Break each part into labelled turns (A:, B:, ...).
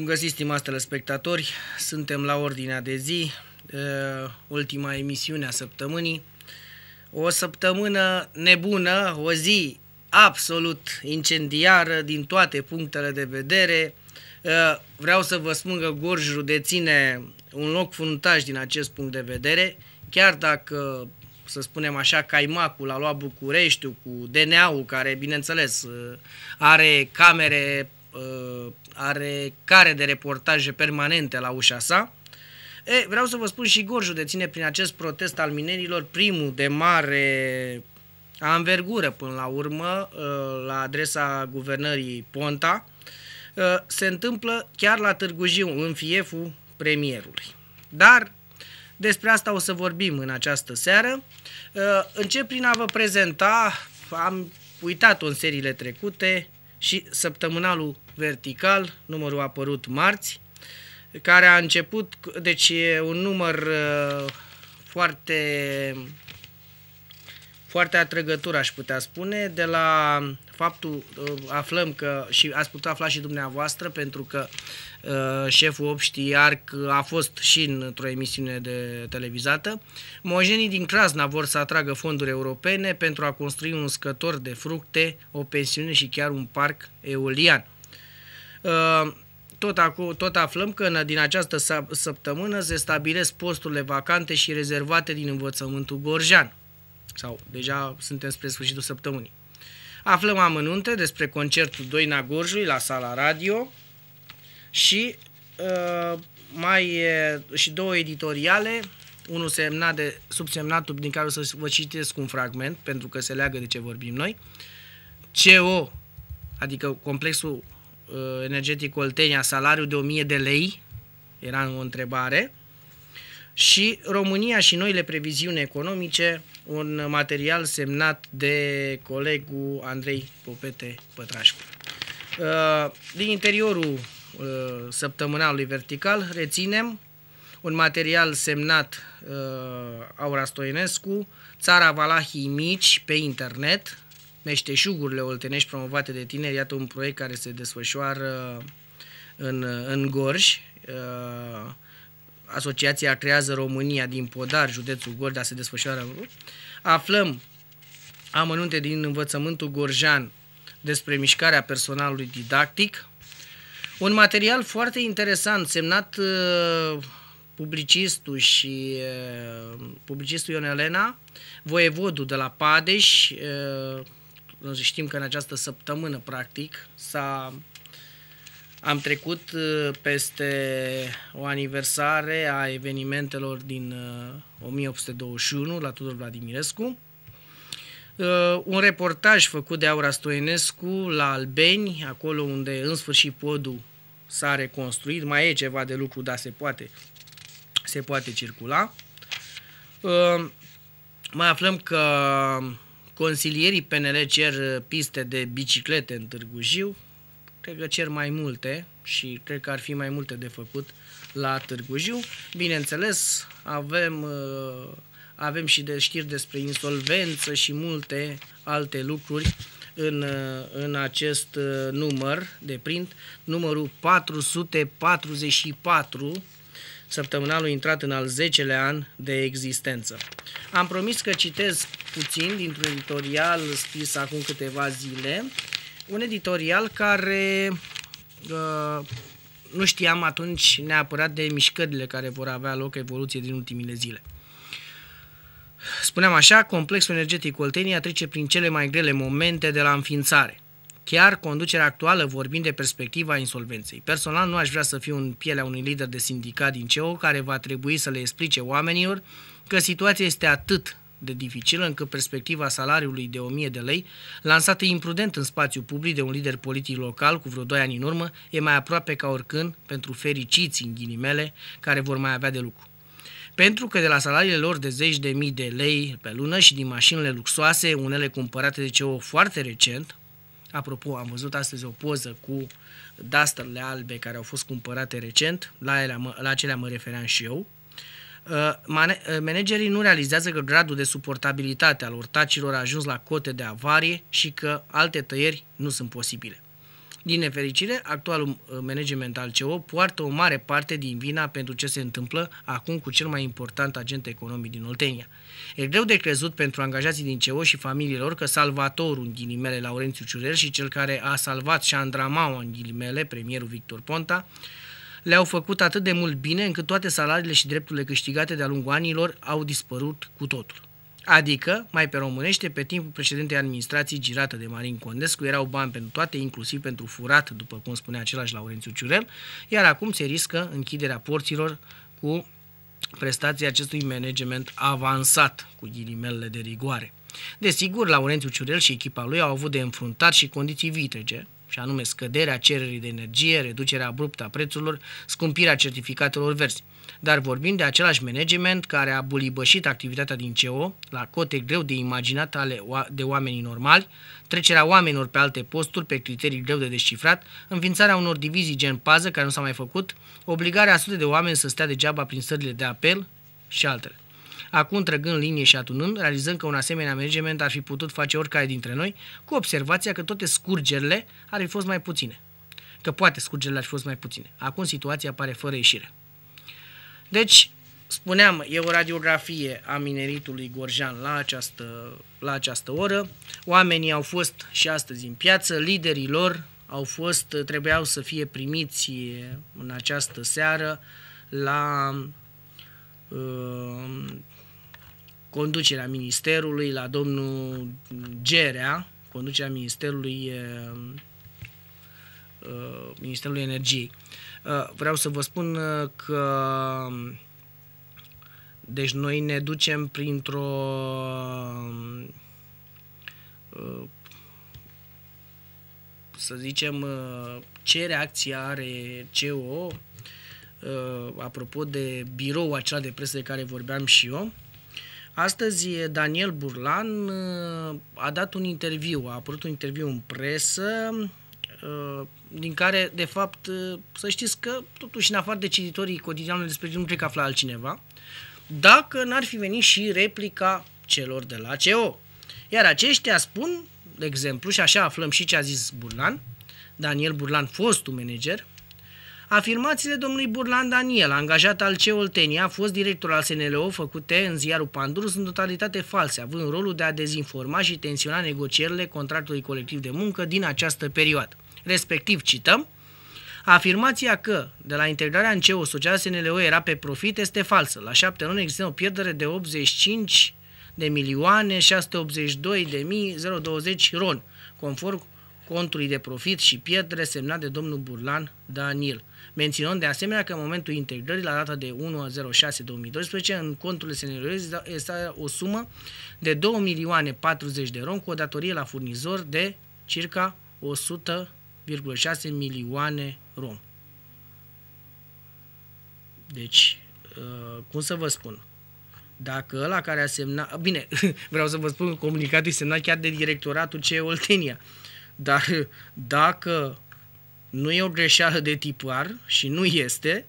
A: Bun găsit, stimați telespectatori! Suntem la ordinea de zi, eh, ultima emisiune a săptămânii. O săptămână nebună, o zi absolut incendiară din toate punctele de vedere. Eh, vreau să vă spun că Gorjul deține un loc fruntaș din acest punct de vedere, chiar dacă să spunem așa, caimacul a luat Bucureștiul cu DNA-ul, care, bineînțeles, eh, are camere are care de reportaje permanente la ușa sa. E, vreau să vă spun și Gorjul deține prin acest protest al minerilor primul de mare anvergură până la urmă ă, la adresa guvernării Ponta. Ă, se întâmplă chiar la Târgu Jiu, în fieful premierului. Dar despre asta o să vorbim în această seară. Ă, încep prin a vă prezenta, am uitat-o în seriile trecute, și săptămânalul vertical, numărul apărut marți, care a început, deci e un număr uh, foarte, foarte atrăgător, aș putea spune, de la faptul uh, aflăm că și ați putut afla și dumneavoastră pentru că uh, șeful Arc a fost și într-o emisiune de televizată. Mojenii din Crasna vor să atragă fonduri europene pentru a construi un scător de fructe, o pensiune și chiar un parc eolian uh, tot, acu, tot aflăm că în, din această săptămână se stabilesc posturile vacante și rezervate din învățământul gorjan. Sau deja suntem spre sfârșitul săptămânii. Aflăm amănunte despre concertul Doina Gorjului la sala radio și uh, mai e, și două editoriale, unul semnat de subsemnatul din care o să vă citesc un fragment pentru că se leagă de ce vorbim noi. CO, adică complexul uh, energetic Oltenia, salariu de 1000 de lei, era o întrebare și România și noile previziuni economice, un material semnat de colegul Andrei Popete Pătrașcu. Uh, din interiorul uh, săptămânalului vertical reținem un material semnat uh, Aura Stoinescu, Țara Valahii Mici pe internet, Meșteșugurile oltenești promovate de tineri, iată un proiect care se desfășoară în, în Gorj, Asociația Creează România din Podar, județul Gorda, se desfășoară. Aflăm amănunte din învățământul gorjan despre mișcarea personalului didactic. Un material foarte interesant semnat uh, publicistul și uh, publicistul Ion Elena, voievodul de la Padeș, uh, știm că în această săptămână, practic, s-a am trecut uh, peste o aniversare a evenimentelor din 1821 uh, la Tudor Vladimirescu. Uh, un reportaj făcut de Aura Stoenescu la Albeni, acolo unde în sfârșit podul s-a reconstruit. Mai e ceva de lucru, dar se poate, se poate circula. Mai aflăm că consilierii PNL cer piste de biciclete în Târgu Jiu, cred că cer mai multe și cred că ar fi mai multe de făcut la Târgu Jiu. Bineînțeles, avem, uh, avem și de știri despre insolvență și multe alte lucruri în, uh, în acest uh, număr de print, numărul 444, săptămânalul intrat în al 10-lea an de existență. Am promis că citez puțin dintr-un editorial scris acum câteva zile, un editorial care uh, nu știam atunci neapărat de mișcările care vor avea loc evoluție din ultimile zile. Spuneam așa, complexul energetic Oltenia trece prin cele mai grele momente de la înființare. Chiar conducerea actuală vorbind de perspectiva insolvenței. Personal nu aș vrea să fiu în pielea unui lider de sindicat din CEO care va trebui să le explice oamenilor că situația este atât de dificilă încât perspectiva salariului de 1000 de lei, lansată imprudent în spațiu public de un lider politic local cu vreo 2 ani în urmă, e mai aproape ca oricând pentru fericiți, în ghinimele, care vor mai avea de lucru pentru că de la salariile lor de zeci de mii de lei pe lună și din mașinile luxoase, unele cumpărate de CEO foarte recent, apropo, am văzut astăzi o poză cu dasterle albe care au fost cumpărate recent, la, ele, la acelea mă refeream și eu, Uh, uh, managerii nu realizează că gradul de suportabilitate al urtacilor a ajuns la cote de avarie și că alte tăieri nu sunt posibile. Din nefericire, actualul uh, management al Ceo poartă o mare parte din vina pentru ce se întâmplă acum cu cel mai important agent economic din Oltenia. E greu de crezut pentru angajații din Ceo și familiilor că salvatorul în ghilimele Laurențiu Ciurel și cel care a salvat și Andramau în ghilimele premierul Victor Ponta le-au făcut atât de mult bine încât toate salariile și drepturile câștigate de-a lungul anilor au dispărut cu totul. Adică, mai pe românește, pe timpul președintei administrației girată de Marin Condescu erau bani pentru toate, inclusiv pentru furat, după cum spunea același Laurențiu Ciurel, iar acum se riscă închiderea porților cu prestația acestui management avansat, cu ghilimelele de rigoare. Desigur, Laurențiu Ciurel și echipa lui au avut de înfruntat și condiții vitrege, și anume scăderea cererii de energie, reducerea abruptă a prețurilor, scumpirea certificatelor verzi. Dar vorbim de același management care a bulibășit activitatea din CEO, la cote greu de imaginat ale de oamenii normali, trecerea oamenilor pe alte posturi pe criterii greu de descifrat, înființarea unor divizii gen pază care nu s-a mai făcut, obligarea a sute de oameni să stea degeaba prin sările de apel și altele. Acum, trăgând linie și atunând, realizăm că un asemenea management ar fi putut face oricare dintre noi, cu observația că toate scurgerile ar fi fost mai puține. Că poate scurgerile ar fi fost mai puține. Acum situația pare fără ieșire. Deci, spuneam, e o radiografie a mineritului gorjan la această, la această oră. Oamenii au fost și astăzi în piață, liderii lor au fost, trebuiau să fie primiți în această seară la uh, conducerea ministerului, la domnul Gerea, conducerea ministerului Ministerul Energiei. Vreau să vă spun că deci noi ne ducem printr-o să zicem ce reacție are CEO apropo de biroul acela de presă de care vorbeam și eu, Astăzi Daniel Burlan uh, a dat un interviu, a apărut un interviu în presă, uh, din care, de fapt, uh, să știți că, totuși, în afară de cititorii cotidianului despre nu cred că afla altcineva, dacă n-ar fi venit și replica celor de la CEO. Iar aceștia spun, de exemplu, și așa aflăm și ce a zis Burlan, Daniel Burlan, fostul manager Afirmațiile domnului Burlan Daniel, angajat al CEO Oltenia, fost director al SNLO, făcute în ziarul Pandur, sunt totalitate false, având rolul de a dezinforma și tensiona negocierile contractului colectiv de muncă din această perioadă. Respectiv, cităm, Afirmația că de la integrarea în CEO Sociala SNLO era pe profit este falsă. La șapte luni există o pierdere de 85 de milioane 682 de mii 020 ron, conform contului de profit și pierdere semnat de domnul Burlan Daniel. Menționând de asemenea că în momentul integrării, la data de 1.06.2012, în conturile SNR este o sumă de 2 milioane 40 de ron cu o datorie la furnizor de circa 100,6 milioane rom. Deci, uh, cum să vă spun, dacă ăla care a semnat, bine, vreau să vă spun, că comunicatul e semnat chiar de directoratul CE Oltenia, dar uh, dacă nu e o greșeală de tipar și nu este.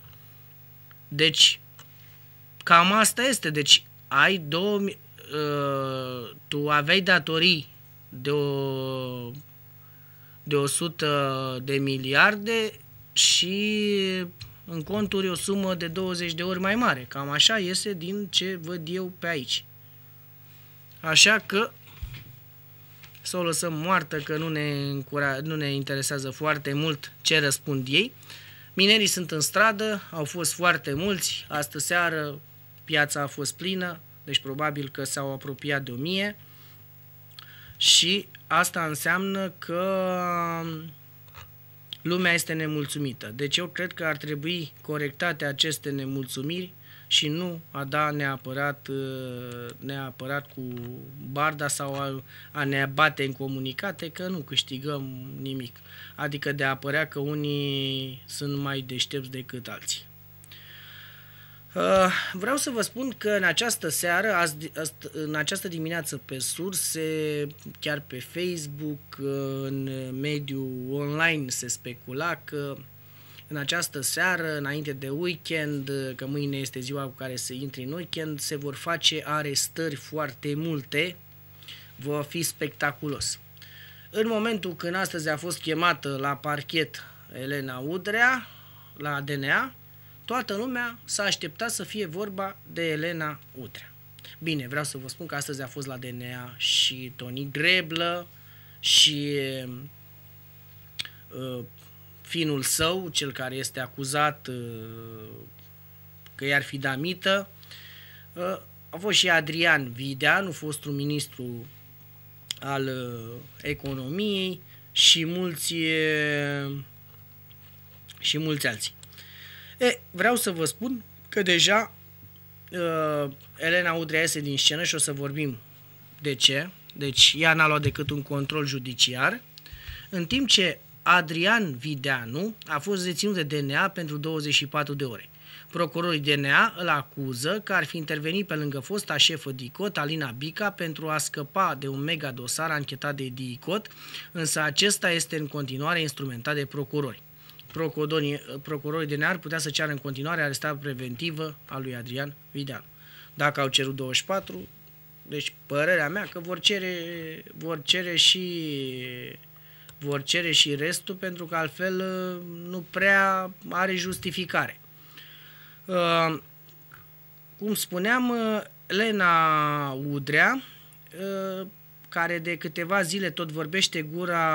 A: Deci, cam asta este. Deci, ai două... Uh, tu aveai datorii de, o, de 100 de miliarde și în conturi o sumă de 20 de ori mai mare. Cam așa iese din ce văd eu pe aici. Așa că să o lăsăm moartă, că nu ne, încura, nu ne interesează foarte mult ce răspund ei. Minerii sunt în stradă, au fost foarte mulți, astă seară piața a fost plină, deci probabil că s-au apropiat de 1000 și asta înseamnă că um, lumea este nemulțumită. Deci eu cred că ar trebui corectate aceste nemulțumiri și nu a da neapărat, uh, neapărat cu barda sau a, a ne abate în comunicate că nu câștigăm nimic. Adică de a părea că unii sunt mai deștepți decât alții. Uh, vreau să vă spun că în această seară, azi, în această dimineață pe surse, chiar pe Facebook, uh, în mediul online se specula că în această seară, înainte de weekend, că mâine este ziua cu care se intri în weekend, se vor face arestări foarte multe, va fi spectaculos. În momentul când astăzi a fost chemată la parchet Elena Udrea, la DNA, toată lumea s-a așteptat să fie vorba de Elena Udrea. Bine, vreau să vă spun că astăzi a fost la DNA și Toni Greblă și uh, finul său, cel care este acuzat uh, că i-ar fi damită. Uh, a fost și Adrian Videanu, fostul ministru al uh, economiei și mulți și mulți alții. E, vreau să vă spun că deja Elena Udrea iese din scenă și o să vorbim de ce. Deci ea n-a luat decât un control judiciar, în timp ce Adrian Videanu a fost deținut de DNA pentru 24 de ore. Procurorii DNA îl acuză că ar fi intervenit pe lângă fosta șefă DICOT, Alina Bica, pentru a scăpa de un mega dosar anchetat de DICOT, însă acesta este în continuare instrumentat de procurori. Procurorii DNA ar putea să ceară în continuare arestarea preventivă a lui Adrian Videanu. Dacă au cerut 24, deci părerea mea că vor cere, vor cere și vor cere și restul pentru că altfel uh, nu prea are justificare. Uh, cum spuneam, uh, Lena Udrea, care de câteva zile tot vorbește gura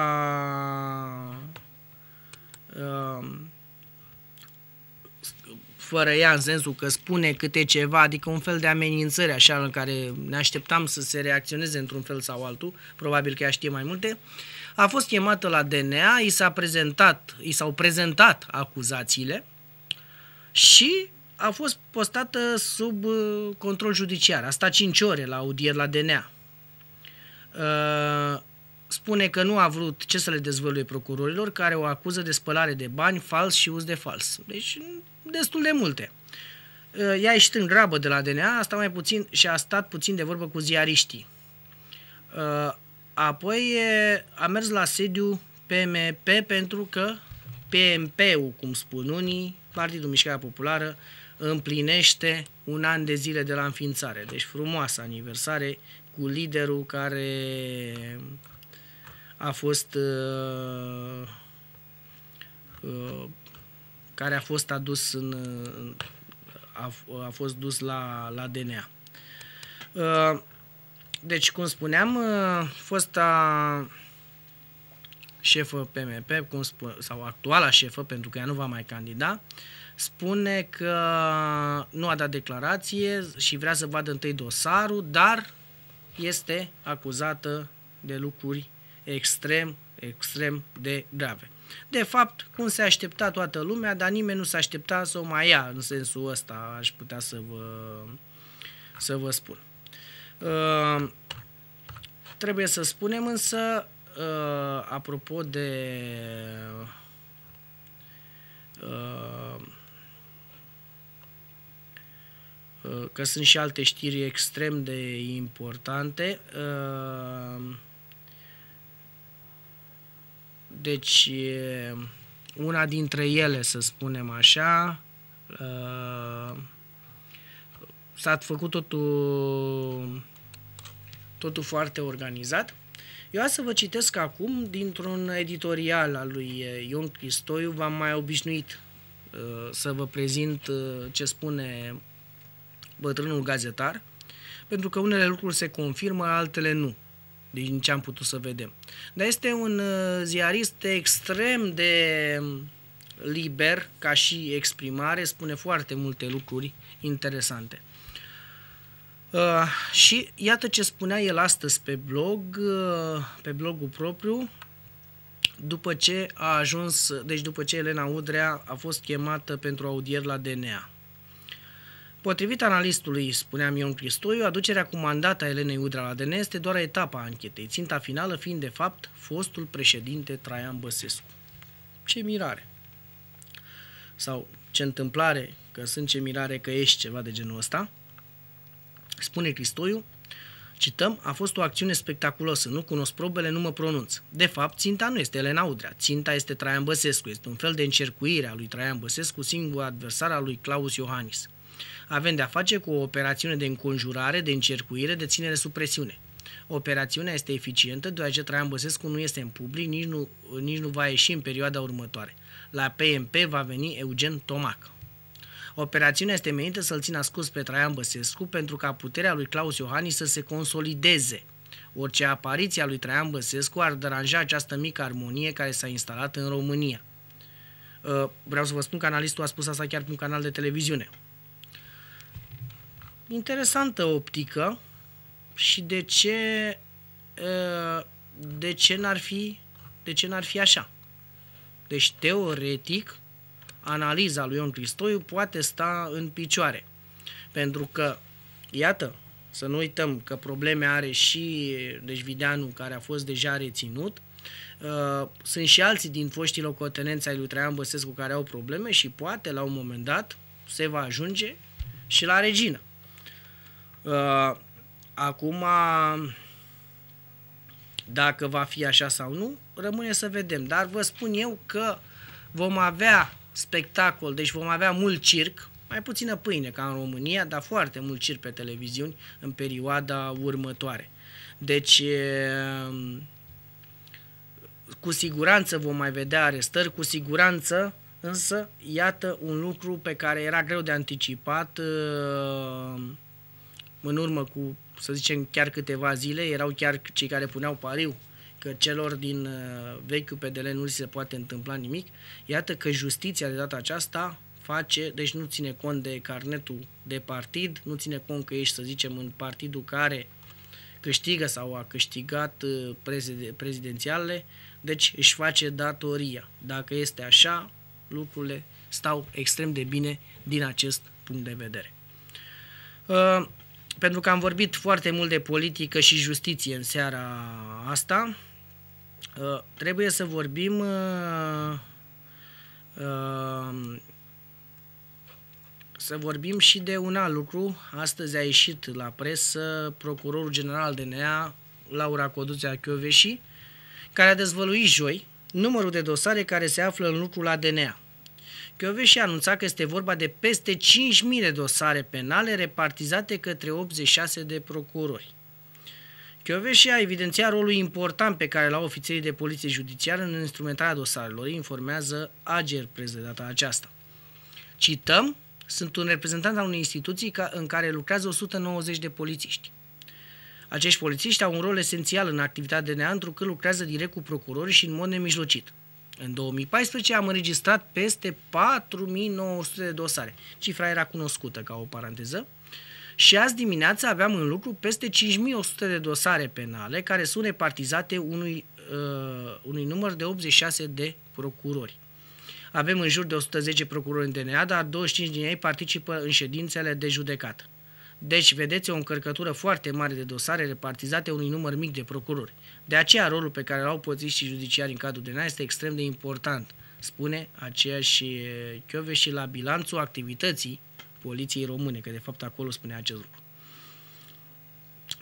A: fără ea în sensul că spune câte ceva, adică un fel de amenințări așa în care ne așteptam să se reacționeze într-un fel sau altul, probabil că ea știe mai multe, uh, a fost chemată la DNA, i, s-a prezentat, i s-au prezentat acuzațiile și a fost postată sub uh, control judiciar. A stat 5 ore la audier la DNA. Uh, spune că nu a vrut ce să le dezvăluie procurorilor care o acuză de spălare de bani, fals și uz de fals. Deci destul de multe. Uh, ea ieșit în grabă de la DNA, asta mai puțin și a stat puțin de vorbă cu ziariștii. Apoi a mers la sediu PMP pentru că PMP-ul, cum spun unii, Partidul Mișcarea Populară, împlinește un an de zile de la înființare. Deci frumoasă aniversare cu liderul care a fost uh, uh, care a fost adus în uh, a, a fost dus la, la DNA. Uh, deci, cum spuneam, uh, fosta șefă PMP, cum spun, sau actuala șefă, pentru că ea nu va mai candida, spune că nu a dat declarație și vrea să vadă întâi dosarul, dar este acuzată de lucruri extrem, extrem de grave. De fapt, cum se aștepta toată lumea, dar nimeni nu s-a aștepta să o mai ia în sensul ăsta, aș putea să vă, să vă spun. Uh, trebuie să spunem însă, uh, apropo de uh, uh, că sunt și alte știri extrem de importante. Uh, deci, una dintre ele, să spunem așa, s-a făcut totul, totul foarte organizat. Eu să vă citesc acum dintr-un editorial al lui eh, Ion Cristoiu, v-am mai obișnuit eh, să vă prezint eh, ce spune bătrânul gazetar, pentru că unele lucruri se confirmă, altele nu, din ce am putut să vedem. Dar este un ziarist extrem de mm, liber ca și exprimare, spune foarte multe lucruri interesante. Uh, și iată ce spunea el astăzi pe blog, uh, pe blogul propriu, după ce a ajuns, deci după ce Elena Udrea a fost chemată pentru audier la DNA. Potrivit analistului, spunea Ion Cristoiu, aducerea cu mandat a Elenei Udrea la DNA este doar etapa anchetei, ținta finală fiind de fapt fostul președinte Traian Băsescu. Ce mirare! Sau ce întâmplare, că sunt ce mirare că ești ceva de genul ăsta – Spune Cristoiu, cităm, a fost o acțiune spectaculoasă, nu cunosc probele, nu mă pronunț. De fapt, ținta nu este Elena Udrea, ținta este Traian Băsescu, este un fel de încercuire a lui Traian Băsescu, singur adversar al lui Claus Iohannis. Avem de-a face cu o operațiune de înconjurare, de încercuire, de ținere sub presiune. Operațiunea este eficientă, deoarece Traian Băsescu nu este în public, nici nu, nici nu va ieși în perioada următoare. La PMP va veni Eugen Tomac. Operațiunea este menită să-l țină ascuns pe Traian Băsescu pentru ca puterea lui Claus Iohannis să se consolideze. Orice apariție a lui Traian Băsescu ar deranja această mică armonie care s-a instalat în România. Uh, vreau să vă spun că analistul a spus asta chiar pe un canal de televiziune. Interesantă optică și de ce uh, de ce n-ar fi de ce n-ar fi așa? Deci teoretic analiza lui Ion Cristoiu poate sta în picioare. Pentru că, iată, să nu uităm că probleme are și deci Videanu, care a fost deja reținut, uh, sunt și alții din foștii locotenenți ai lui Traian Băsescu care au probleme și poate la un moment dat se va ajunge și la regină. Uh, acum, dacă va fi așa sau nu, rămâne să vedem. Dar vă spun eu că vom avea spectacol, deci vom avea mult circ, mai puțină pâine ca în România, dar foarte mult circ pe televiziuni în perioada următoare. Deci, cu siguranță vom mai vedea arestări, cu siguranță, însă, iată un lucru pe care era greu de anticipat în urmă cu, să zicem, chiar câteva zile, erau chiar cei care puneau pariu că celor din uh, vechiul PDL nu se poate întâmpla nimic, iată că justiția de data aceasta face, deci nu ține cont de carnetul de partid, nu ține cont că ești, să zicem, în partidul care câștigă sau a câștigat uh, prezidențialele, deci își face datoria. Dacă este așa, lucrurile stau extrem de bine din acest punct de vedere. Uh, pentru că am vorbit foarte mult de politică și justiție în seara asta, Uh, trebuie să vorbim uh, uh, să vorbim și de un alt lucru. Astăzi a ieșit la presă procurorul general DNA, Laura Coduțea Chioveși, care a dezvăluit joi numărul de dosare care se află în lucru la DNA. Chioveși a anunțat că este vorba de peste 5.000 de dosare penale repartizate către 86 de procurori. Chioveși a evidențiat rolul important pe care l-au ofițerii de poliție judiciară în instrumentarea dosarelor, informează Ager Prez de data aceasta. Cităm, sunt un reprezentant al unei instituții ca, în care lucrează 190 de polițiști. Acești polițiști au un rol esențial în activitatea DNA, întrucât lucrează direct cu procurorii și în mod nemijlocit. În 2014 am înregistrat peste 4900 de dosare. Cifra era cunoscută, ca o paranteză, și azi dimineața aveam în lucru peste 5100 de dosare penale care sunt repartizate unui, uh, unui număr de 86 de procurori. Avem în jur de 110 procurori în DNA, dar 25 din ei participă în ședințele de judecată. Deci, vedeți o încărcătură foarte mare de dosare repartizate unui număr mic de procurori. De aceea, rolul pe care l-au poziții judiciari în cadrul DNA este extrem de important, spune aceeași Chiove și la bilanțul activității Poliției române, că de fapt acolo spunea acest lucru.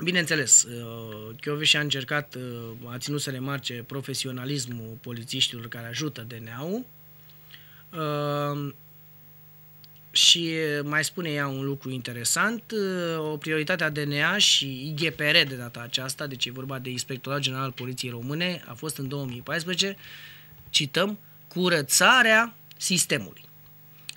A: Bineînțeles, uh, și a încercat, uh, a ținut să remarce profesionalismul polițiștilor care ajută DNA-ul uh, și mai spune ea un lucru interesant, o prioritate a DNA și IGPR de data aceasta, deci e vorba de Inspectorat General al Poliției Române, a fost în 2014, cităm, curățarea sistemului.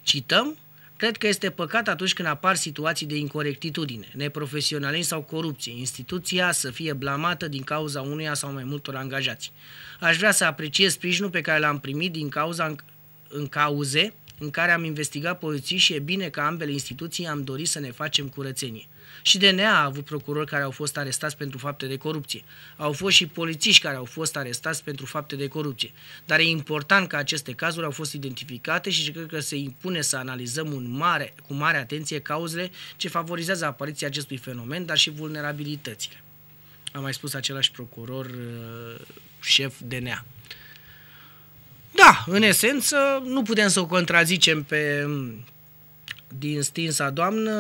A: Cităm, Cred că este păcat atunci când apar situații de incorectitudine, neprofesionalism sau corupție, instituția să fie blamată din cauza unuia sau mai multor angajați. Aș vrea să apreciez sprijinul pe care l-am primit din cauza în, în cauze în care am investigat poziții și e bine că ambele instituții am dorit să ne facem curățenie. Și DNA a avut procurori care au fost arestați pentru fapte de corupție. Au fost și polițiști care au fost arestați pentru fapte de corupție. Dar e important că aceste cazuri au fost identificate și cred că se impune să analizăm un mare, cu mare atenție cauzele ce favorizează apariția acestui fenomen, dar și vulnerabilitățile. Am mai spus același procuror uh, șef DNA. Da, în esență, nu putem să o contrazicem pe mm, din stinsa doamnă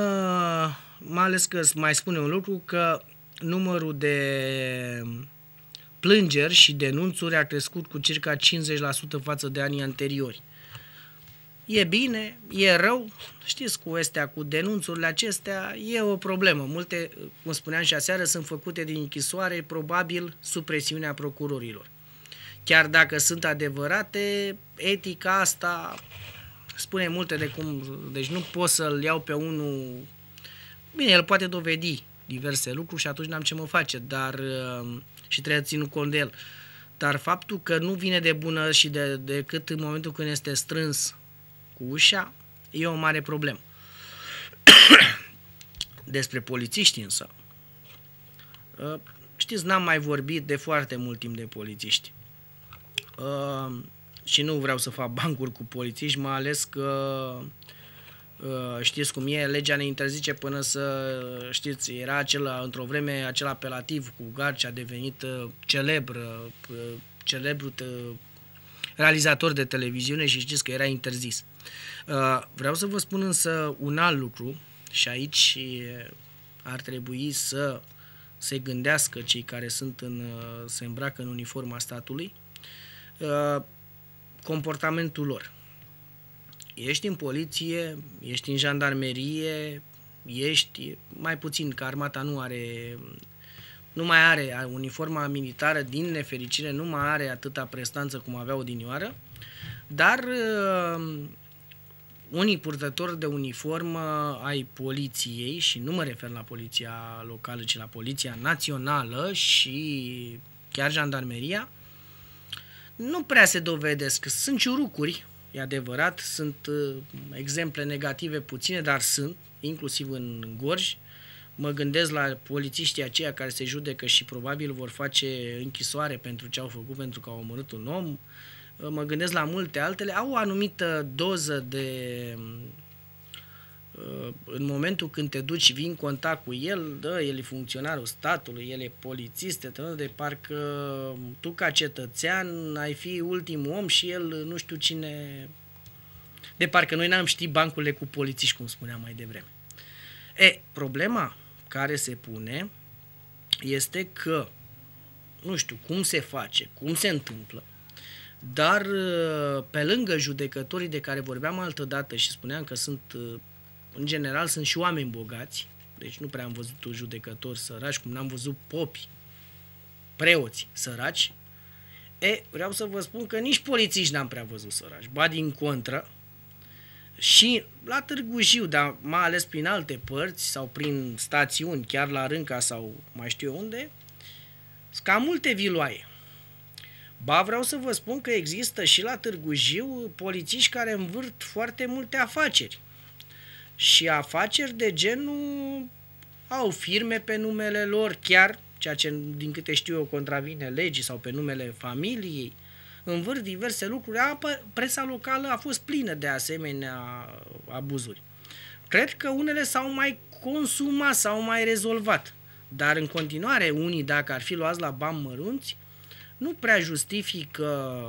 A: mai ales că mai spune un lucru, că numărul de plângeri și denunțuri a crescut cu circa 50% față de anii anteriori. E bine, e rău, știți cu astea, cu denunțurile acestea, e o problemă. Multe, cum spuneam și aseară, sunt făcute din închisoare, probabil sub presiunea procurorilor. Chiar dacă sunt adevărate, etica asta spune multe de cum... Deci nu pot să-l iau pe unul Bine, el poate dovedi diverse lucruri și atunci n-am ce mă face, dar uh, și trebuie ținut cont de el. Dar faptul că nu vine de bună și de, decât în momentul când este strâns cu ușa, e o mare problemă. Despre polițiști însă, uh, știți, n-am mai vorbit de foarte mult timp de polițiști. Uh, și nu vreau să fac bancuri cu polițiști, mai ales că Uh, știți cum e, legea ne interzice până să, uh, știți, era acela, într-o vreme acel apelativ cu Garci a devenit uh, celebr, celebrul realizator de televiziune și știți că era interzis. Vreau să vă spun însă un alt lucru și aici ar trebui să se gândească cei care sunt în, se îmbracă în uniforma statului, comportamentul lor ești în poliție, ești în jandarmerie, ești mai puțin că armata nu are nu mai are uniforma militară din nefericire nu mai are atâta prestanță cum avea odinioară, dar uh, unii purtători de uniformă ai poliției și nu mă refer la poliția locală, ci la poliția națională și chiar jandarmeria, nu prea se dovedesc. Sunt ciurucuri, E adevărat, sunt uh, exemple negative puține, dar sunt, inclusiv în Gorj. Mă gândesc la polițiștii aceia care se judecă și probabil vor face închisoare pentru ce au făcut, pentru că au omorât un om. Mă gândesc la multe altele. Au o anumită doză de Uh, în momentul când te duci și vii în contact cu el, da, el e funcționarul statului, el e polițist, te de parcă um, tu ca cetățean ai fi ultimul om și el uh, nu știu cine... De parcă noi n-am ști bancurile cu polițiști, cum spuneam mai devreme. E, problema care se pune este că nu știu cum se face, cum se întâmplă, dar uh, pe lângă judecătorii de care vorbeam altădată și spuneam că sunt în general sunt și oameni bogați, deci nu prea am văzut judecător săraci, cum n-am văzut popi, preoți săraci. E, vreau să vă spun că nici polițiști n-am prea văzut săraci, ba din contră. Și la Târgu Jiu, dar mai ales prin alte părți sau prin stațiuni, chiar la Rânca sau mai știu eu unde, sunt cam multe viloaie. Ba vreau să vă spun că există și la Târgu Jiu polițiști care învârt foarte multe afaceri și afaceri de genul au firme pe numele lor chiar, ceea ce din câte știu eu contravine legii sau pe numele familiei, vârf diverse lucruri. Apă, presa locală a fost plină de asemenea abuzuri. Cred că unele s-au mai consumat, s-au mai rezolvat. Dar în continuare, unii, dacă ar fi luați la bani mărunți, nu prea justifică,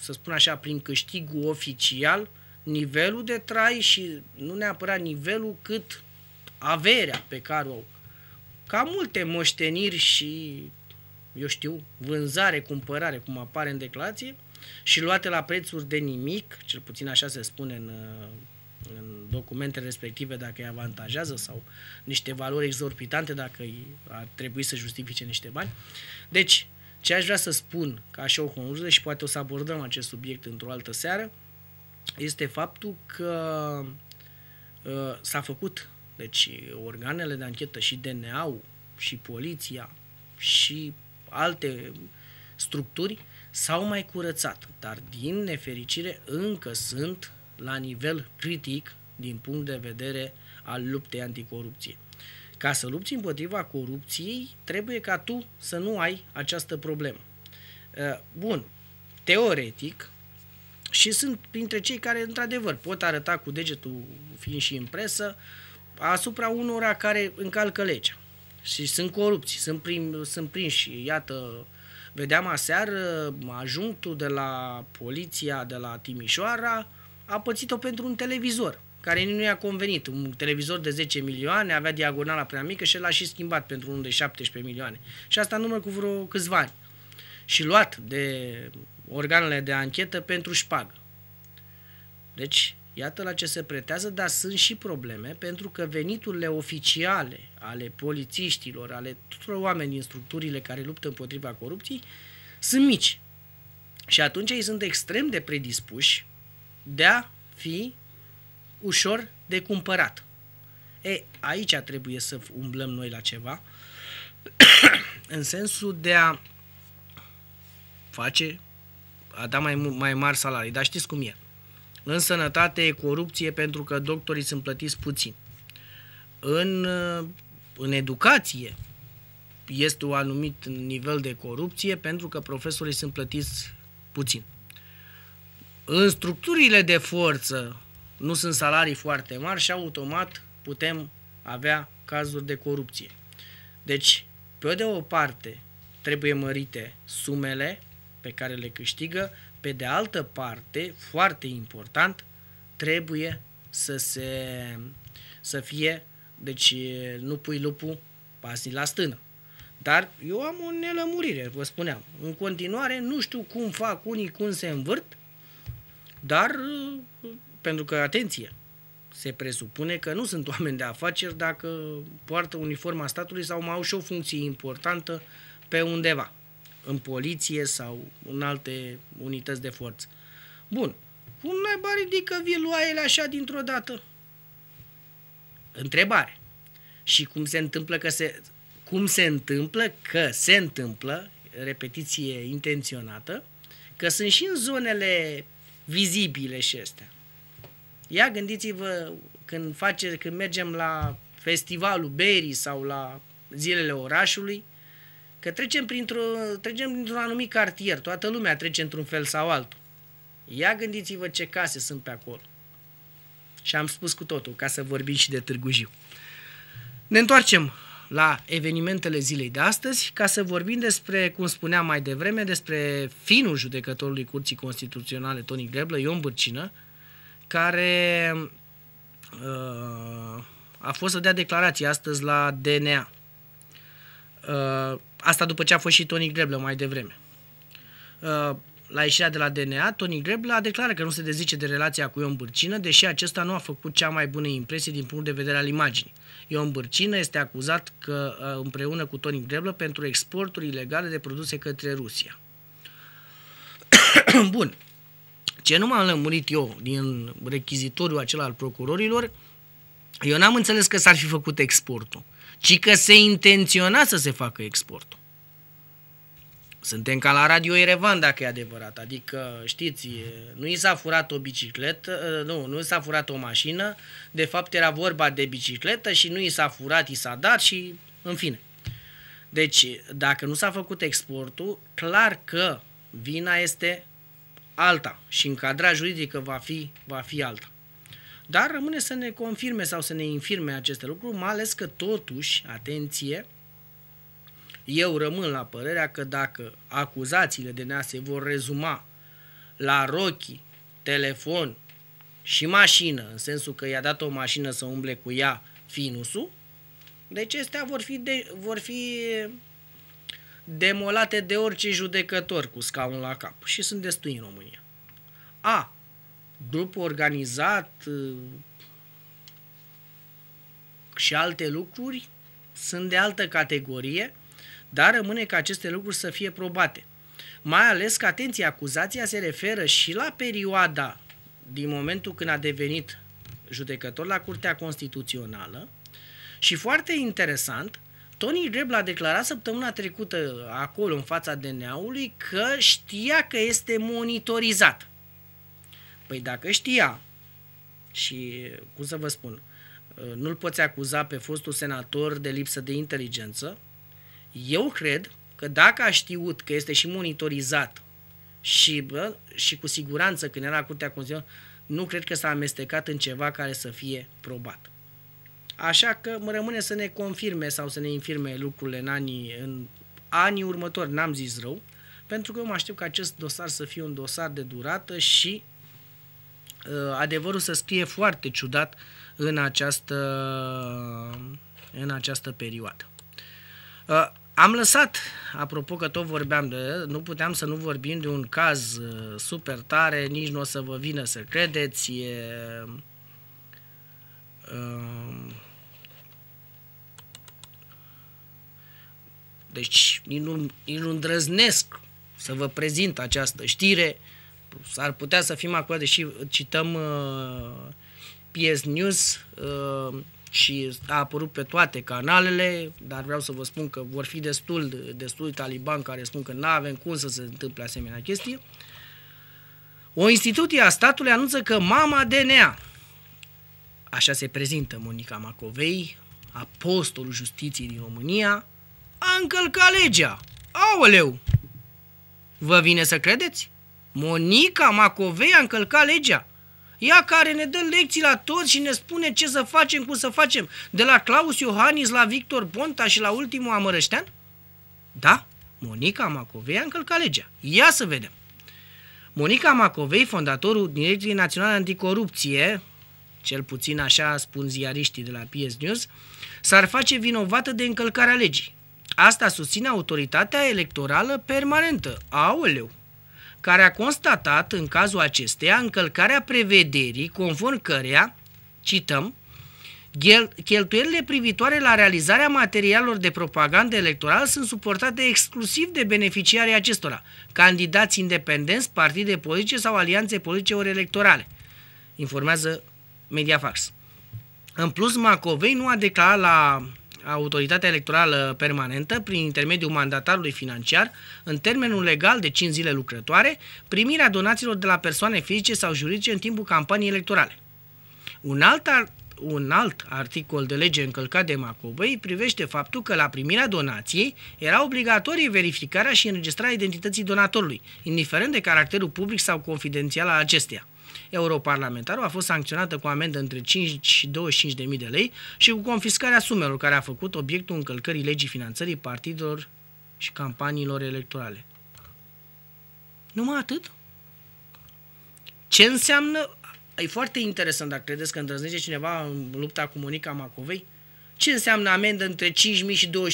A: să spun așa, prin câștigul oficial, nivelul de trai și nu neapărat nivelul, cât averea pe care o... Ca multe moșteniri și, eu știu, vânzare, cumpărare, cum apare în declarație, și luate la prețuri de nimic, cel puțin așa se spune în, în documentele respective dacă îi avantajează sau niște valori exorbitante dacă îi ar trebui să justifice niște bani. Deci, ce aș vrea să spun ca și o concluzie și poate o să abordăm acest subiect într-o altă seară, este faptul că uh, s-a făcut. Deci organele de anchetă și DNA-ul și poliția și alte structuri s-au mai curățat, dar din nefericire încă sunt la nivel critic din punct de vedere al luptei anticorupție. Ca să lupți împotriva corupției, trebuie ca tu să nu ai această problemă. Uh, bun, teoretic, și sunt printre cei care, într-adevăr, pot arăta cu degetul, fiind și în presă, asupra unora care încalcă legea. Și sunt corupți, sunt, prim, sunt prinși, iată, vedeam aseară ajunctul de la poliția de la Timișoara a pățit-o pentru un televizor care nu i-a convenit. Un televizor de 10 milioane avea diagonala prea mică și l-a și schimbat pentru unul de 17 milioane. Și asta numai cu vreo câțiva ani. Și luat de organele de anchetă pentru șpagă. Deci, iată la ce se pretează, dar sunt și probleme, pentru că veniturile oficiale ale polițiștilor, ale tuturor oamenii din structurile care luptă împotriva corupției, sunt mici. Și atunci ei sunt extrem de predispuși de a fi ușor de cumpărat. E, aici trebuie să umblăm noi la ceva, în sensul de a face a da mai, mai mari salarii, dar știți cum e. În sănătate e corupție pentru că doctorii sunt plătiți puțin. În, uh, în educație este un anumit nivel de corupție pentru că profesorii sunt plătiți puțin. În structurile de forță nu sunt salarii foarte mari și automat putem avea cazuri de corupție. Deci, pe de o parte, trebuie mărite sumele pe care le câștigă, pe de altă parte, foarte important, trebuie să se să fie, deci nu pui lupul pasnic la stână. Dar eu am o nelămurire, vă spuneam. În continuare, nu știu cum fac unii, cum se învârt, dar pentru că, atenție, se presupune că nu sunt oameni de afaceri dacă poartă uniforma statului sau mai au și o funcție importantă pe undeva în poliție sau în alte unități de forță. Bun, cum naiba ridică viloaiele așa dintr-o dată? Întrebare. Și cum se întâmplă că se... Cum se întâmplă că se întâmplă, repetiție intenționată, că sunt și în zonele vizibile și astea. Ia gândiți-vă când, face, când mergem la festivalul Berii sau la zilele orașului, Că trecem printr-un, trecem printr-un anumit cartier, toată lumea trece într-un fel sau altul. Ia gândiți-vă ce case sunt pe acolo. Și am spus cu totul, ca să vorbim și de Târgu Jiu. Ne întoarcem la evenimentele zilei de astăzi ca să vorbim despre, cum spuneam mai devreme, despre finul judecătorului Curții Constituționale, Toni Greblă, Ion Bârcină, care uh, a fost să dea declarații astăzi la DNA. Uh, Asta după ce a fost și Tony Greblă mai devreme. Uh, la ieșirea de la DNA, Tony Greblă a declarat că nu se dezice de relația cu Ion Bârcină, deși acesta nu a făcut cea mai bună impresie din punct de vedere al imaginii. Ion Bârcină este acuzat că uh, împreună cu Tony Greblă pentru exporturi ilegale de produse către Rusia. Bun. Ce nu m-am lămurit eu din rechizitoriul acela al procurorilor, eu n-am înțeles că s-ar fi făcut exportul ci că se intenționa să se facă exportul. Suntem ca la Radio Erevan, dacă e adevărat. Adică, știți, nu i s-a furat o bicicletă, ă, nu, nu i s-a furat o mașină, de fapt era vorba de bicicletă și nu i s-a furat, i s-a dat și, în fine. Deci, dacă nu s-a făcut exportul, clar că vina este alta și încadra juridică va fi, va fi alta. Dar rămâne să ne confirme sau să ne infirme aceste lucruri, mai ales că totuși, atenție, eu rămân la părerea că dacă acuzațiile de nea se vor rezuma la rochi, telefon și mașină, în sensul că i-a dat o mașină să umble cu ea finusul, deci acestea vor fi, de, vor fi demolate de orice judecător cu scaunul la cap și sunt destui în România. A, grup organizat uh, și alte lucruri sunt de altă categorie, dar rămâne ca aceste lucruri să fie probate. Mai ales că, atenție, acuzația se referă și la perioada din momentul când a devenit judecător la Curtea Constituțională și foarte interesant, Tony Greb a declarat săptămâna trecută acolo în fața DNA-ului că știa că este monitorizat. Păi dacă știa și, cum să vă spun, uh, nu-l poți acuza pe fostul senator de lipsă de inteligență, eu cred că dacă a știut că este și monitorizat și, bă, și cu siguranță când era Curtea Constituțională, nu cred că s-a amestecat în ceva care să fie probat. Așa că mă rămâne să ne confirme sau să ne infirme lucrurile în anii, în anii următori, n-am zis rău, pentru că eu mă aștept ca acest dosar să fie un dosar de durată și Uh, adevărul să scrie foarte ciudat în această, în această perioadă. Uh, am lăsat, apropo că tot vorbeam de, nu puteam să nu vorbim de un caz uh, super tare, nici nu o să vă vină să credeți, e, deci nici nu, nici nu îndrăznesc să vă prezint această știre, s-ar putea să fim acolo, deși cităm uh, PS News uh, și a apărut pe toate canalele, dar vreau să vă spun că vor fi destul, destul taliban care spun că nu avem cum să se întâmple asemenea chestie. O instituție a statului anunță că mama DNA, așa se prezintă Monica Macovei, apostolul justiției din România, a încălcat legea. Aoleu! Vă vine să credeți? Monica Macovei a încălcat legea. Ea care ne dă lecții la toți și ne spune ce să facem, cum să facem, de la Claus Iohannis la Victor Ponta și la ultimul Amărăștean? Da, Monica Macovei a încălcat legea. Ia să vedem. Monica Macovei, fondatorul Direcției Naționale Anticorupție, cel puțin așa spun ziariștii de la PS News, s-ar face vinovată de încălcarea legii. Asta susține autoritatea electorală permanentă. Aoleu! care a constatat în cazul acesteia încălcarea prevederii conform căreia, cităm, Cheltuielile privitoare la realizarea materialelor de propagandă electorală sunt suportate exclusiv de beneficiarii acestora, candidați independenți, partide politice sau alianțe politice ori electorale, informează Mediafax. În plus, Macovei nu a declarat la autoritatea electorală permanentă, prin intermediul mandatarului financiar, în termenul legal de 5 zile lucrătoare, primirea donațiilor de la persoane fizice sau juridice în timpul campaniei electorale. Un alt un alt articol de lege încălcat de Macobăi privește faptul că la primirea donației era obligatorie verificarea și înregistrarea identității donatorului, indiferent de caracterul public sau confidențial al acesteia europarlamentarul a fost sancționată cu amendă între 5 și 25.000 de lei și cu confiscarea sumelor care a făcut obiectul încălcării legii finanțării partidelor și campaniilor electorale. Numai atât? Ce înseamnă... E foarte interesant dacă credeți că îndrăznește cineva în lupta cu Monica Macovei. Ce înseamnă amendă între 5.000 și 25.000?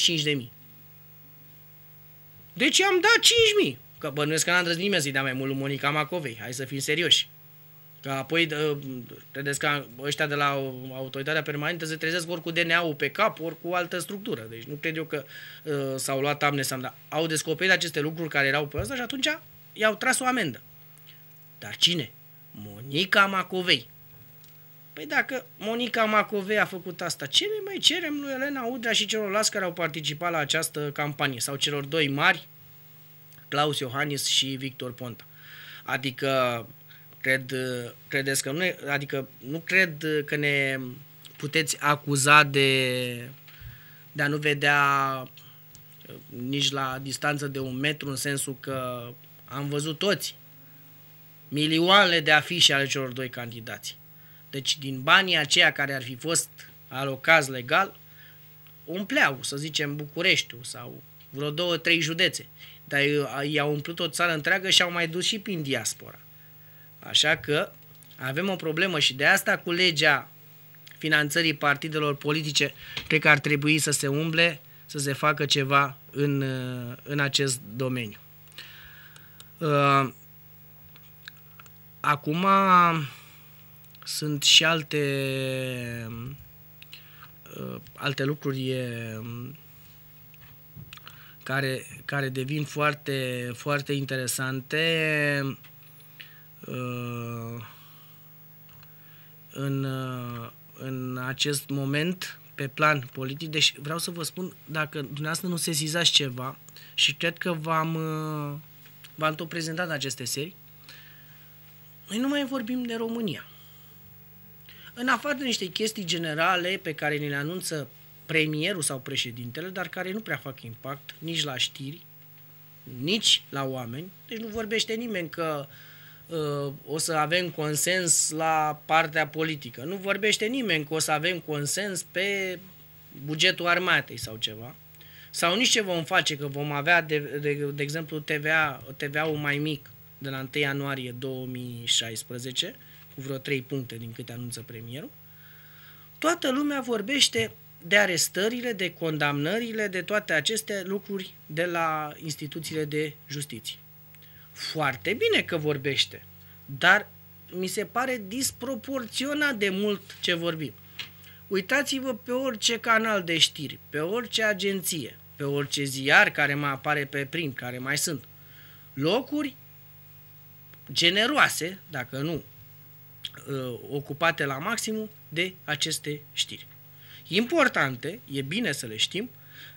A: Deci am dat 5.000. Că bănuiesc că n-a îndrăznit nimeni să-i dea mai mult lui Monica Macovei. Hai să fim serioși. Ca apoi credeți că ăștia de la autoritatea permanentă se trezesc ori cu DNA-ul pe cap, ori cu altă structură. Deci nu cred eu că uh, s-au luat amne dar au descoperit aceste lucruri care erau pe ăsta și atunci i-au tras o amendă. Dar cine? Monica Macovei. Păi dacă Monica Macovei a făcut asta, ce ne mai cerem lui Elena Udrea și celorlalți care au participat la această campanie? Sau celor doi mari, Claus Iohannis și Victor Ponta. Adică cred, credeți că nu adică nu cred că ne puteți acuza de, de a nu vedea uh, nici la distanță de un metru în sensul că am văzut toți milioane de afișe ale celor doi candidați. Deci din banii aceia care ar fi fost alocați legal, umpleau, să zicem, Bucureștiul sau vreo două, trei județe. Dar uh, i-au umplut o țară întreagă și au mai dus și prin diaspora. Așa că avem o problemă și de asta cu legea finanțării partidelor politice cred că ar trebui să se umble, să se facă ceva în, uh, în acest domeniu. Uh, acum sunt și alte uh, alte lucruri care, care devin foarte, foarte interesante. Uh, în, uh, în acest moment pe plan politic. Deci vreau să vă spun, dacă dumneavoastră nu sesizați ceva și cred că v-am, uh, v-am tot prezentat aceste serii, noi nu mai vorbim de România. În afară de niște chestii generale pe care ni le anunță premierul sau președintele, dar care nu prea fac impact nici la știri, nici la oameni. Deci nu vorbește nimeni că uh, Uh, o să avem consens la partea politică. Nu vorbește nimeni că o să avem consens pe bugetul armatei sau ceva. Sau nici ce vom face, că vom avea, de, de, de exemplu, TVA, TVA-ul mai mic de la 1 ianuarie 2016, cu vreo 3 puncte din câte anunță premierul. Toată lumea vorbește de arestările, de condamnările, de toate aceste lucruri de la instituțiile de justiție. Foarte bine că vorbește, dar mi se pare disproporționat de mult ce vorbim. Uitați-vă pe orice canal de știri, pe orice agenție, pe orice ziar care mai apare pe prim, care mai sunt. Locuri generoase, dacă nu uh, ocupate la maximum de aceste știri. Importante, e bine să le știm,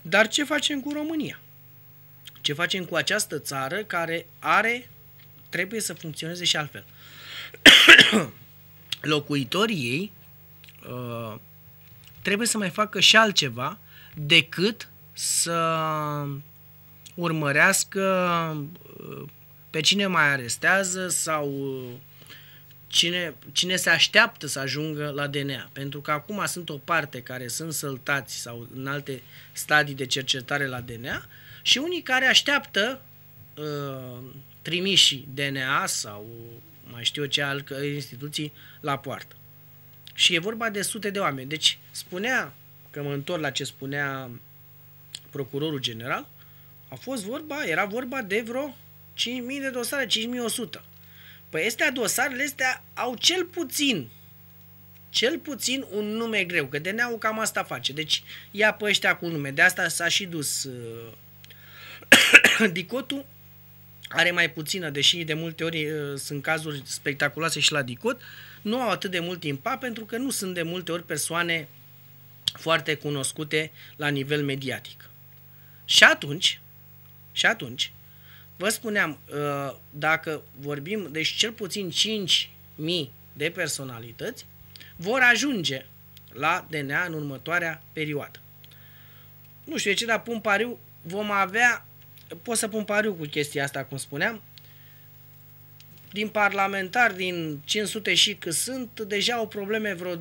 A: dar ce facem cu România? ce facem cu această țară care are, trebuie să funcționeze și altfel. Locuitorii ei uh, trebuie să mai facă și altceva decât să urmărească uh, pe cine mai arestează sau uh, cine, cine se așteaptă să ajungă la DNA. Pentru că acum sunt o parte care sunt săltați sau în alte stadii de cercetare la DNA și unii care așteaptă uh, trimișii DNA sau mai știu eu ce alte instituții la poartă. Și e vorba de sute de oameni. Deci spunea, că mă întorc la ce spunea procurorul general, a fost vorba, era vorba de vreo 5.000 de dosare, 5.100. Păi astea dosarele astea au cel puțin, cel puțin un nume greu, că DNA-ul cam asta face. Deci ia pe ăștia cu nume. De asta s-a și dus uh, Dicotul are mai puțină, deși de multe ori uh, sunt cazuri spectaculoase și la Dicot, nu au atât de mult impact pentru că nu sunt de multe ori persoane foarte cunoscute la nivel mediatic. Și atunci, și atunci, vă spuneam, uh, dacă vorbim, deci cel puțin 5.000 de personalități vor ajunge la DNA în următoarea perioadă. Nu știu de ce, dar pun pariu, vom avea pot să pun pariu cu chestia asta, cum spuneam, din parlamentari, din 500 și cât sunt, deja au probleme vreo 200-250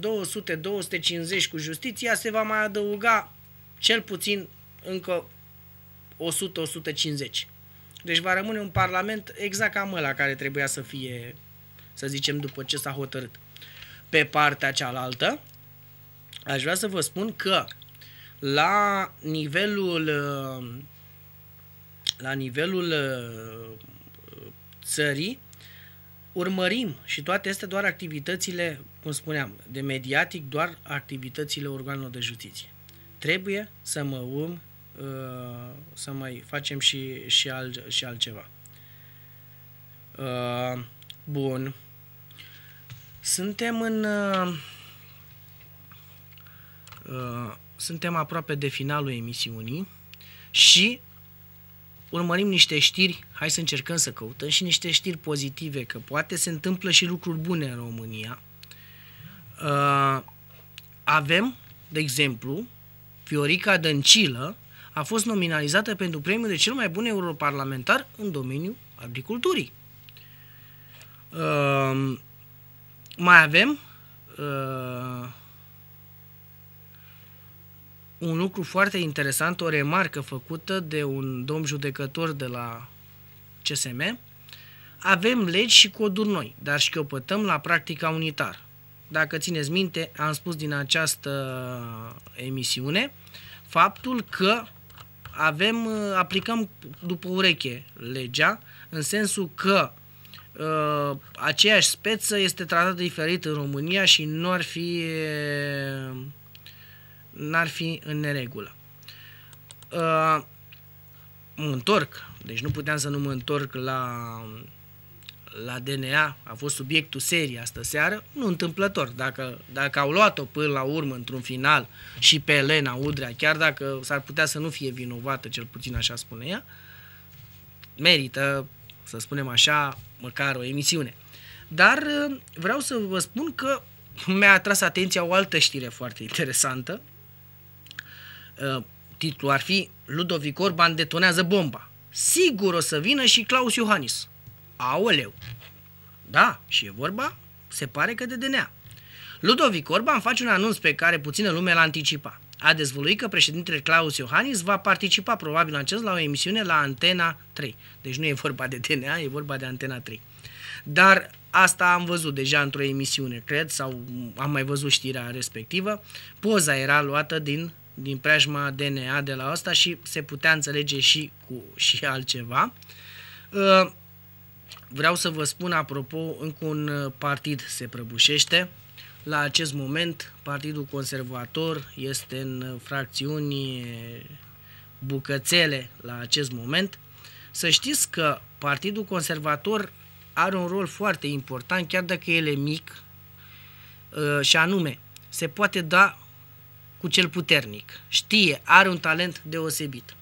A: cu justiția, se va mai adăuga cel puțin încă 100-150. Deci va rămâne un parlament exact cam ăla care trebuia să fie, să zicem, după ce s-a hotărât. Pe partea cealaltă, aș vrea să vă spun că la nivelul uh, la nivelul uh, țării, urmărim și toate este doar activitățile, cum spuneam, de mediatic, doar activitățile organelor de justiție. Trebuie să mă um, uh, să mai facem și, și, al, și altceva. Uh, bun. Suntem în... Suntem aproape de finalul emisiunii și urmărim niște știri, hai să încercăm să căutăm și niște știri pozitive, că poate se întâmplă și lucruri bune în România. Uh, avem, de exemplu, Fiorica Dăncilă a fost nominalizată pentru premiul de cel mai bun europarlamentar în domeniul agriculturii. Uh, mai avem uh, un lucru foarte interesant, o remarcă făcută de un domn judecător de la CSM. Avem legi și coduri noi, dar și căpătăm la practica unitar. Dacă țineți minte, am spus din această emisiune faptul că avem, aplicăm după ureche legea, în sensul că ă, aceeași speță este tratată diferit în România și nu ar fi n-ar fi în neregulă. Uh, mă întorc, deci nu puteam să nu mă întorc la, la DNA, a fost subiectul serii asta seară, nu întâmplător. Dacă, dacă au luat-o până la urmă, într-un final, și pe Elena Udrea, chiar dacă s-ar putea să nu fie vinovată, cel puțin așa spune ea, merită, să spunem așa, măcar o emisiune. Dar uh, vreau să vă spun că mi-a atras atenția o altă știre foarte interesantă, Uh, titlul ar fi Ludovic Orban detonează bomba. Sigur o să vină și Claus Iohannis. Aoleu! Da, și e vorba, se pare că de DNA. Ludovic Orban face un anunț pe care puțină lume l-a anticipat. A dezvăluit că președintele Claus Iohannis va participa probabil în acest la o emisiune la Antena 3. Deci nu e vorba de DNA, e vorba de Antena 3. Dar asta am văzut deja într-o emisiune, cred, sau am mai văzut știrea respectivă. Poza era luată din din preajma DNA de la asta și se putea înțelege și cu și altceva. Uh, vreau să vă spun, apropo, încă un uh, partid se prăbușește. La acest moment, Partidul Conservator este în uh, fracțiuni bucățele la acest moment. Să știți că Partidul Conservator are un rol foarte important, chiar dacă el e mic, și anume, se poate da cu cel puternic. Știe, are un talent deosebit.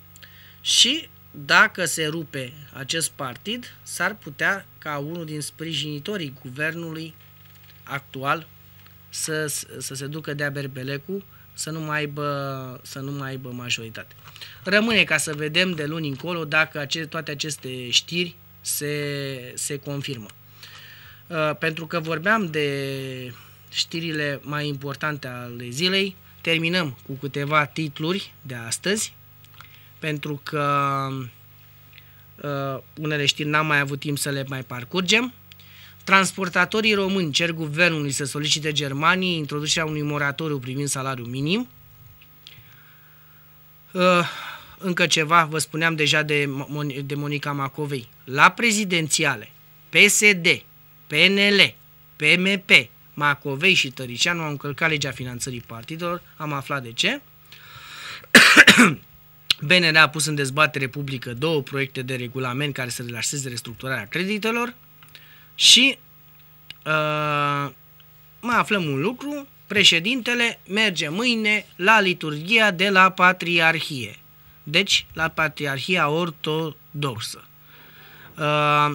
A: Și dacă se rupe acest partid, s-ar putea ca unul din sprijinitorii guvernului actual să, să se ducă de-a berbelecu, să nu, mai aibă, să nu mai aibă majoritate. Rămâne ca să vedem de luni încolo dacă ace- toate aceste știri se, se confirmă. Uh, pentru că vorbeam de știrile mai importante ale zilei, terminăm cu câteva titluri de astăzi, pentru că uh, unele știri n-am mai avut timp să le mai parcurgem. Transportatorii români cer guvernului să solicite Germaniei introducerea unui moratoriu privind salariul minim. Uh, încă ceva, vă spuneam deja de, Mon- de Monica Macovei. La prezidențiale, PSD, PNL, PMP, Macovei și Tăricianu au încălcat legea finanțării partidelor, am aflat de ce. BNR a pus în dezbatere publică două proiecte de regulament care să relaxeze restructurarea creditelor și uh, mai aflăm un lucru, președintele merge mâine la liturghia de la Patriarhie, deci la Patriarhia Ortodoxă. Uh,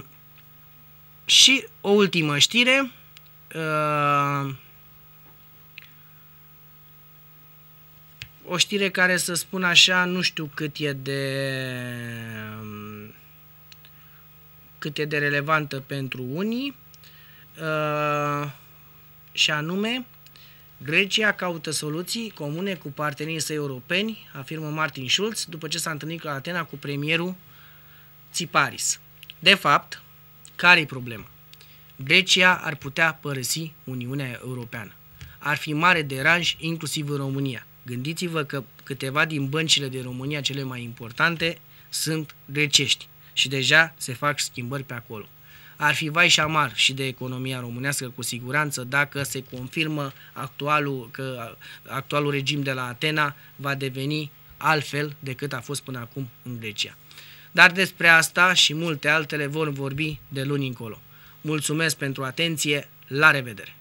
A: și o ultimă știre, uh, o știre care să spun așa, nu știu cât e de cât e de relevantă pentru unii, uh, și anume, Grecia caută soluții comune cu partenerii săi europeni, afirmă Martin Schulz, după ce s-a întâlnit la Atena cu premierul Tsiparis. De fapt, care e problema? Grecia ar putea părăsi Uniunea Europeană. Ar fi mare deranj inclusiv în România. Gândiți-vă că câteva din băncile de România cele mai importante sunt grecești și deja se fac schimbări pe acolo. Ar fi vai și amar și de economia românească cu siguranță dacă se confirmă actualul, că actualul regim de la Atena va deveni altfel decât a fost până acum în Grecia. Dar despre asta și multe altele vor vorbi de luni încolo. Mulțumesc pentru atenție, la revedere!